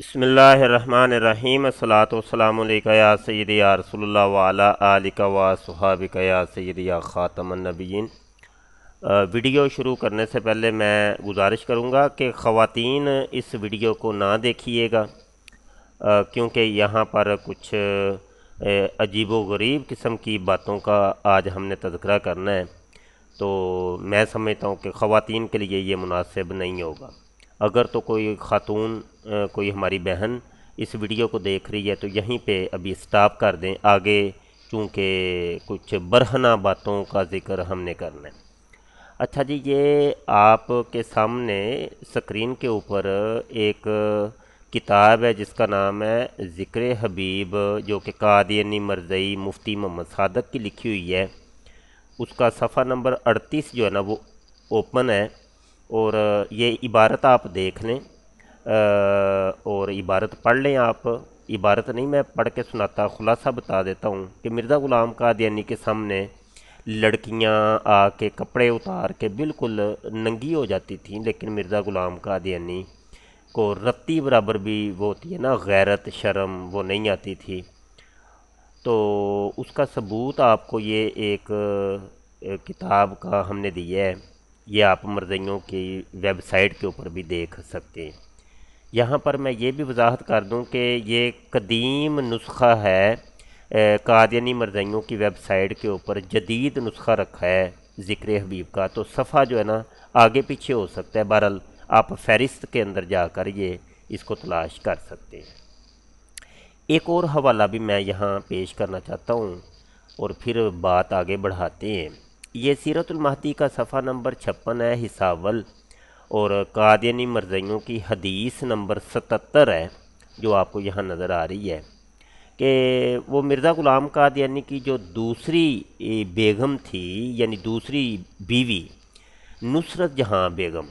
बसमीम सलातोसलामया सैद या रसोल आलिका या सैद या ख़ातमनबीन वीडियो शुरू करने से पहले मैं गुजारिश करूँगा कि ख़वान इस वीडियो को ना देखिएगा क्योंकि यहाँ पर कुछ अजीब व गरीब किस्म की बातों का आज हमने तस्करा करना है तो मैं समझता हूँ कि ख़वान के लिए ये मुनासिब नहीं होगा अगर तो कोई ख़ातून कोई हमारी बहन इस वीडियो को देख रही है तो यहीं पे अभी स्टॉप कर दें आगे चूँकि कुछ बरहना बातों का ज़िक्र हमने करना है अच्छा जी ये आपके सामने स्क्रीन के ऊपर एक किताब है जिसका नाम है ज़िक्र हबीब जो कि कादियनी मरजई मुफ्ती मोहम्मद सादक की लिखी हुई है उसका सफ़ा नंबर अड़तीस जो है ना वो ओपन है और ये इबारत आप देख लें और इबारत पढ़ लें आप इबारत नहीं मैं पढ़ के सुनाता खुलासा बता देता हूँ कि मिर्ज़ा ग़ुलाम कादियानी के सामने लड़कियाँ आके कपड़े उतार के बिल्कुल नंगी हो जाती थी लेकिन मिर्ज़ा ग़ुलाम कादियानी को रत्ती बराबर भी वो होती है ना गैरत शर्म वो नहीं आती थी तो उसका सबूत आपको ये एक, किताब का हमने दिया है ये आप मर्जियों की वेबसाइट के ऊपर भी देख सकते हैं यहाँ पर मैं ये भी वजाहत कर दूँ कि ये कदीम नुस्खा है कादनी मरजइयों की वेबसाइट के ऊपर जदीद नुस्खा रखा है ज़िक्र हबीब का तो सफ़ा जो है ना आगे पीछे हो सकता है बहरल आप फहरिस्त के अंदर जाकर ये इसको तलाश कर सकते हैं एक और हवाला भी मैं यहाँ पेश करना चाहता हूँ और फिर बात आगे बढ़ाते हैं ये सीरतुलमाती का सफ़ा नंबर छप्पन है हिसावल और कादियनी मरजयों की हदीस नंबर सतर है जो आपको यहाँ नज़र आ रही है कि वो मिर्ज़ा ग़ुलाम कादियनी की जो दूसरी बेगम थी यानी दूसरी बीवी नुसरत जहाँ बेगम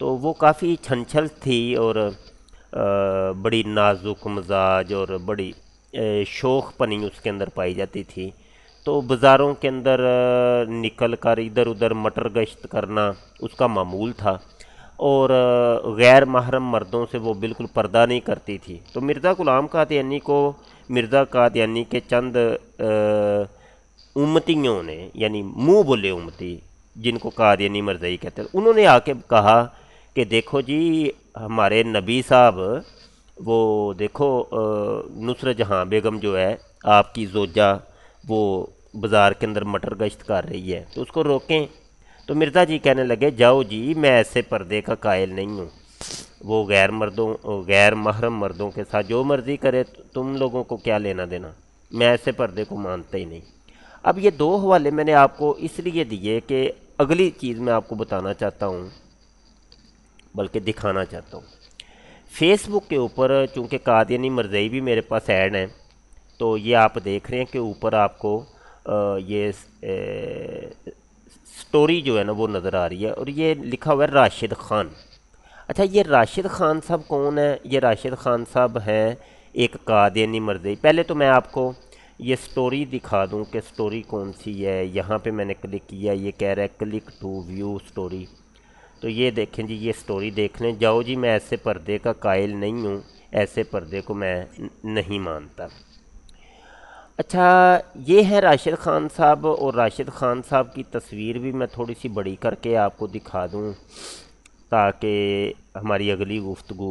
तो वो काफ़ी छनछल थी और आ, बड़ी नाजुक मजाज और बड़ी शोख पनी उसके अंदर पाई जाती थी तो बाज़ारों के अंदर निकल कर इधर उधर मटर गश्त करना उसका मामूल था और गैर महरम मर्दों से वो बिल्कुल पर्दा नहीं करती थी तो मिर्ज़ा ग़ुलाम कादयानी को मिर्ज़ा कादयानी के चंद उम्मतियों ने यानी मुँह बोले उम्मती जिनको कादयानी मर्जई कहते हैं उन्होंने आके कहा कि देखो जी हमारे नबी साहब वो देखो नुसर जहाँ बेगम जो है आपकी जोजा वो बाज़ार के अंदर मटर गश्त कर रही है तो उसको रोकें तो मिर्ज़ा जी कहने लगे जाओ जी मैं ऐसे पर्दे का कायल नहीं हूँ वो गैर मर्दों गैर महरम मर्दों के साथ जो मर्ज़ी करे तुम लोगों को क्या लेना देना मैं ऐसे पर्दे को मानता ही नहीं अब ये दो हवाले मैंने आपको इसलिए दिए कि अगली चीज़ मैं आपको बताना चाहता हूँ बल्कि दिखाना चाहता हूँ फेसबुक के ऊपर चूँकि कादनी मर्जई भी मेरे पास ऐड हैं तो ये आप देख रहे हैं कि ऊपर आपको ये स्टोरी जो है ना वो नज़र आ रही है और ये लिखा हुआ है राशिद ख़ान अच्छा ये राशिद ख़ान साहब कौन है ये राशिद ख़ान साहब हैं एक कादनी मर्जी पहले तो मैं आपको ये स्टोरी दिखा दूं कि स्टोरी कौन सी है यहाँ पे मैंने क्लिक किया ये कह रहा है क्लिक टू व्यू स्टोरी तो ये देखें जी ये स्टोरी देख लें जाओ जी मैं ऐसे पर्दे का कायल नहीं हूँ ऐसे पर्दे को मैं नहीं मानता अच्छा ये है राशिद ख़ान साहब और राशिद ख़ान साहब की तस्वीर भी मैं थोड़ी सी बड़ी करके आपको दिखा दूँ ताकि हमारी अगली गुफ्तु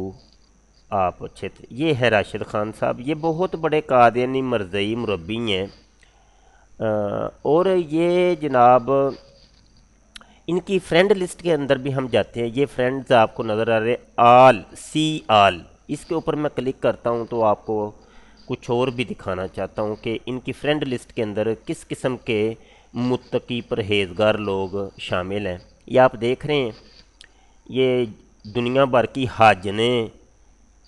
आप अच्छे ये है राशिद ख़ान साहब ये बहुत बड़े कादनी मरजई मुरबी हैं और ये जनाब इनकी फ्रेंड लिस्ट के अंदर भी हम जाते हैं ये फ्रेंड्स आपको नज़र आ रहे आल सी आल इसके ऊपर मैं क्लिक करता हूँ तो आपको कुछ और भी दिखाना चाहता हूँ कि इनकी फ्रेंड लिस्ट के अंदर किस किस्म के मुतकी परहेजगार लोग शामिल हैं ये आप देख रहे हैं ये दुनिया भर की हाजने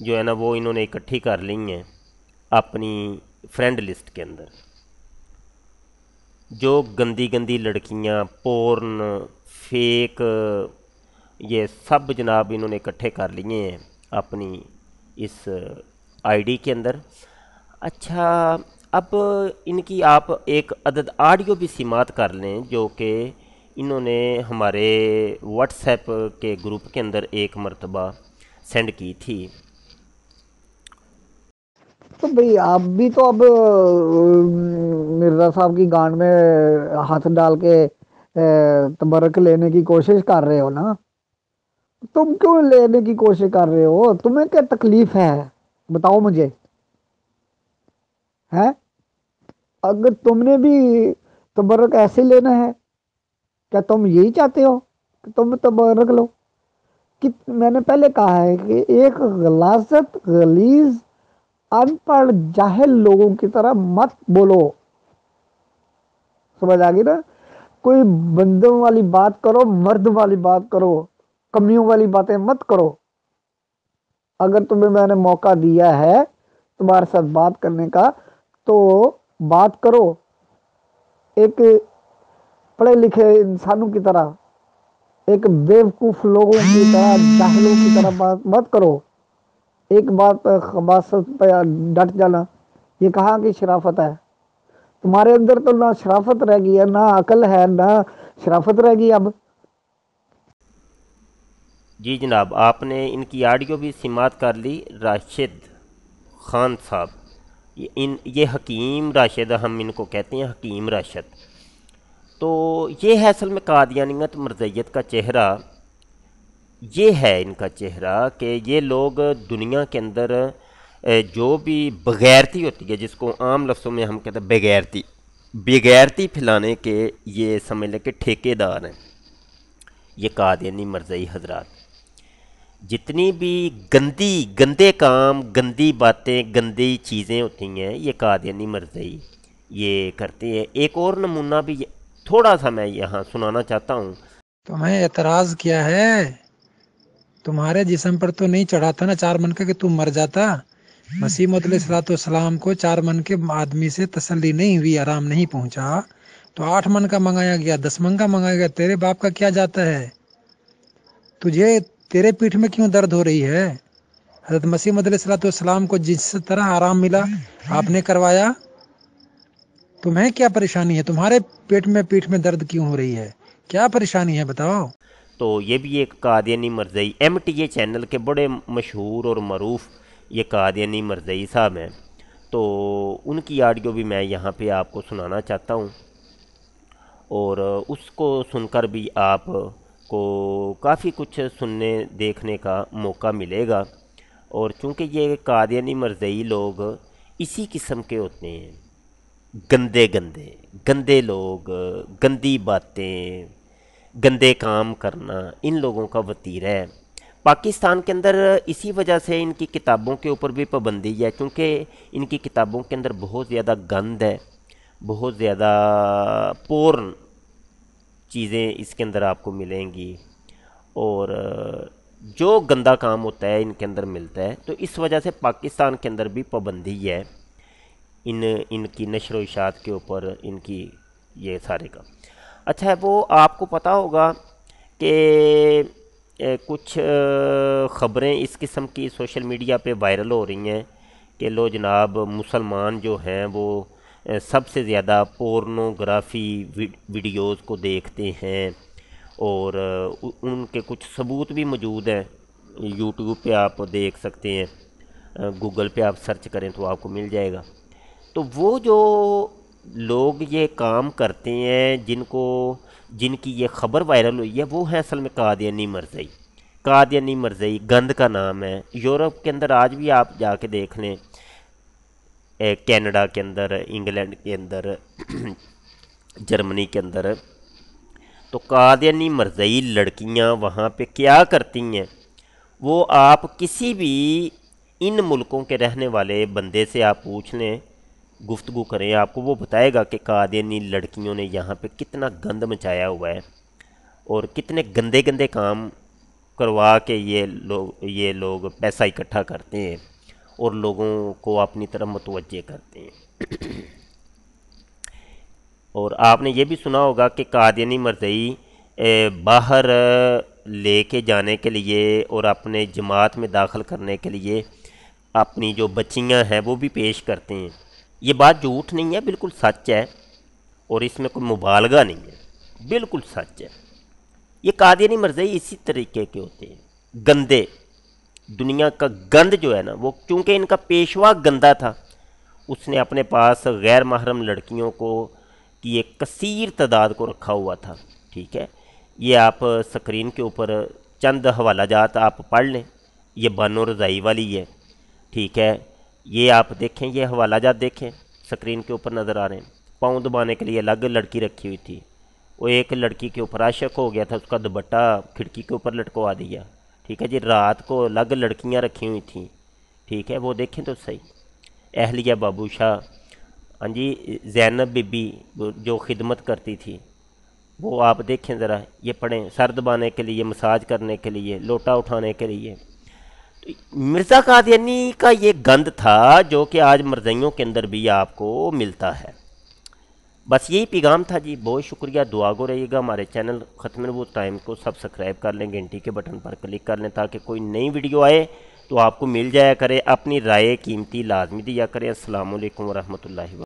जो है ना वो इन्होंने इकट्ठी कर ली हैं अपनी फ्रेंड लिस्ट के अंदर जो गंदी गंदी लड़कियां पोर्न फेक ये सब जनाब इन्होंने इकट्ठे कर लिए हैं अपनी इस आईडी के अंदर अच्छा अब इनकी आप एक अदद आडियो भी समात कर लें जो कि इन्होंने हमारे व्हाट्सएप के ग्रुप के अंदर एक मरतबा सेंड की थी तो भाई आप भी तो अब मिर्ज़ा साहब की गांड में हाथ डाल के तबरक लेने की कोशिश कर रहे हो ना तुम क्यों लेने की कोशिश कर रहे हो तुम्हें क्या तकलीफ़ है बताओ मुझे है अगर तुमने भी तबरक ऐसे लेना है क्या तुम यही चाहते हो कि तुम तबरक लो कि मैंने पहले कहा है कि एक गलासत गलीज अनपढ़ जाहिल लोगों की तरह मत बोलो समझ आ गई ना कोई बंदों वाली बात करो मर्द वाली बात करो कमियों वाली बातें मत करो अगर तुम्हें मैंने मौका दिया है तुम्हारे साथ बात करने का तो बात करो एक पढ़े लिखे इंसानों की तरह एक बेवकूफ़ लोगों की तरह जाहलों की तरह बात मत करो एक बात खबासत पर डट जाना ये कहा कि शराफत है तुम्हारे अंदर तो ना शराफत रह गई है ना अकल है ना शराफत रह गई अब जी जनाब आपने इनकी आडियो भी समात कर ली राशिद खान साहब इन ये हकीम राशिद हम इनको कहते हैं हकीम राशिद तो ये है असल में कादियानियत मर्जयत का चेहरा ये है इनका चेहरा कि ये लोग दुनिया के अंदर जो भी बगैरती होती है जिसको आम लफ्सों में हम कहते हैं बगैरती बगैरती फैलाने के ये समझ लें कि ठेकेदार हैं ये कादियानी मरजई हजरात जितनी भी गंदी गंदे काम गंदी बातें गंदी चीज़ें होती हैं ये कादियानी मरजई ये करती है एक और नमूना भी थोड़ा सा मैं यहाँ सुनाना चाहता हूँ तुम्हें तो एतराज़ किया है तुम्हारे जिसम पर तो नहीं चढ़ा था ना चार मन का कि तुम मर जाता मसीम सलाम को चार मन के आदमी से तसल्ली नहीं हुई आराम नहीं पहुंचा तो आठ मन का मंगाया गया दस मन का मंगाया गया तेरे बाप का क्या जाता है तुझे तेरे पीठ में क्यों दर्द हो रही है हजरत मसीह सलाम को जिस तरह आराम मिला आपने करवाया तुम्हें क्या परेशानी है तुम्हारे पेट में पीठ में दर्द क्यों हो रही है क्या परेशानी है बताओ तो ये भी एक कादियनी मरजई एम टी ए चैनल के बड़े मशहूर और मरूफ ये कादियनी मरजई साहब हैं तो उनकी ऑडियो भी मैं यहाँ पे आपको सुनाना चाहता हूँ और उसको सुनकर भी आप को काफ़ी कुछ सुनने देखने का मौका मिलेगा और चूंकि ये कादियानी मरजई लोग इसी किस्म के होते हैं गंदे गंदे गंदे लोग गंदी बातें गंदे काम करना इन लोगों का वतीरा है पाकिस्तान के अंदर इसी वजह से इनकी किताबों के ऊपर भी पाबंदी है क्योंकि इनकी किताबों के अंदर बहुत ज़्यादा गंद है बहुत ज़्यादा पोर्न चीज़ें इसके अंदर आपको मिलेंगी और जो गंदा काम होता है इनके अंदर मिलता है तो इस वजह से पाकिस्तान के अंदर भी पाबंदी है इन इनकी नशर इशात के ऊपर इनकी ये सारे का अच्छा वो आपको पता होगा कि कुछ ख़बरें इस किस्म की सोशल मीडिया पे वायरल हो रही हैं कि लो जनाब मुसलमान जो हैं वो सबसे ज़्यादा पोर्नोग्राफी वीडियोस को देखते हैं और उनके कुछ सबूत भी मौजूद हैं यूट्यूब पे आप देख सकते हैं गूगल पे आप सर्च करें तो आपको मिल जाएगा तो वो जो लोग ये काम करते हैं जिनको जिनकी ये ख़बर वायरल हुई है वो है असल में कादियानी मरजई कादियानी मरजई गंद का नाम है यूरोप के अंदर आज भी आप जाके देख लें कनाडा के अंदर इंग्लैंड के अंदर जर्मनी के अंदर तो कादियानी मरजई लड़कियां वहाँ पे क्या करती हैं वो आप किसी भी इन मुल्कों के रहने वाले बंदे से आप पूछ लें गुफ्तु करें आपको वो बताएगा कि कादियानी लड़कियों ने यहाँ पे कितना गंद मचाया हुआ है और कितने गंदे गंदे काम करवा के ये लोग ये लोग पैसा इकट्ठा करते हैं और लोगों को अपनी तरफ मतवजह करते हैं और आपने ये भी सुना होगा कि कादियानी मरदई बाहर लेके जाने के लिए और अपने जमात में दाखिल करने के लिए अपनी जो बच्चियां हैं वो भी पेश करते हैं ये बात झूठ नहीं है बिल्कुल सच है और इसमें कोई मुबालगा नहीं है बिल्कुल सच है ये कादियानी मरजई इसी तरीके के होते हैं गंदे दुनिया का गंद जो है ना वो क्योंकि इनका पेशवा गंदा था उसने अपने पास गैर महरम लड़कियों को की एक कसीर तादाद को रखा हुआ था ठीक है ये आप स्क्रीन के ऊपर चंद हवाला जात आप पढ़ लें ये बानो रज़ाई वाली है ठीक है ये आप देखें ये हवाला जात देखें स्क्रीन के ऊपर नज़र आ रहे हैं पाँव दबाने के लिए अलग लड़की रखी हुई थी वो एक लड़की के ऊपर आशक हो गया था उसका दुपट्टा खिड़की के ऊपर लटकवा दिया ठीक है जी रात को अलग लड़कियां रखी हुई थी ठीक है वो देखें तो सही अहलिया बाबू शाह हाँ जी जैनब बीबी जो खिदमत करती थी वो आप देखें ज़रा ये पढ़ें सर दबाने के लिए मसाज करने के लिए लोटा उठाने के लिए तो मिर्ज़ा कादयानी का ये गंद था जो कि आज मरजइयों के अंदर भी आपको मिलता है बस यही पैगाम था जी बहुत शुक्रिया दुआ गो रहिएगा हमारे चैनल ख़त्म वो टाइम को सब्सक्राइब कर लें घंटी के बटन पर क्लिक कर लें ताकि कोई नई वीडियो आए तो आपको मिल जाया करे अपनी राय कीमती लाजमी दिया करें असल वरहमल